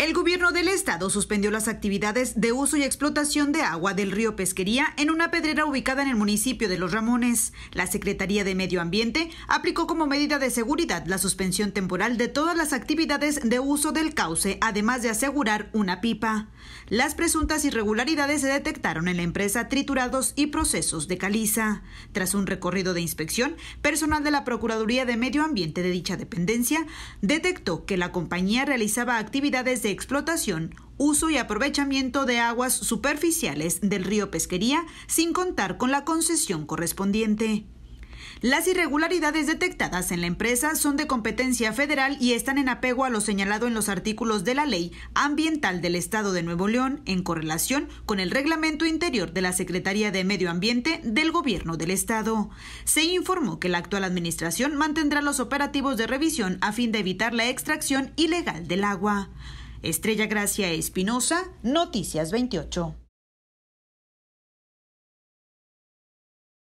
El gobierno del estado suspendió las actividades de uso y explotación de agua del río Pesquería en una pedrera ubicada en el municipio de Los Ramones. La Secretaría de Medio Ambiente aplicó como medida de seguridad la suspensión temporal de todas las actividades de uso del cauce, además de asegurar una pipa. Las presuntas irregularidades se detectaron en la empresa Triturados y Procesos de Caliza. Tras un recorrido de inspección, personal de la Procuraduría de Medio Ambiente de dicha dependencia detectó que la compañía realizaba actividades de explotación, uso y aprovechamiento de aguas superficiales del río Pesquería sin contar con la concesión correspondiente. Las irregularidades detectadas en la empresa son de competencia federal y están en apego a lo señalado en los artículos de la Ley Ambiental del Estado de Nuevo León en correlación con el Reglamento Interior de la Secretaría de Medio Ambiente del Gobierno del Estado. Se informó que la actual administración mantendrá los operativos de revisión a fin de evitar la extracción ilegal del agua. Estrella Gracia Espinosa, Noticias 28.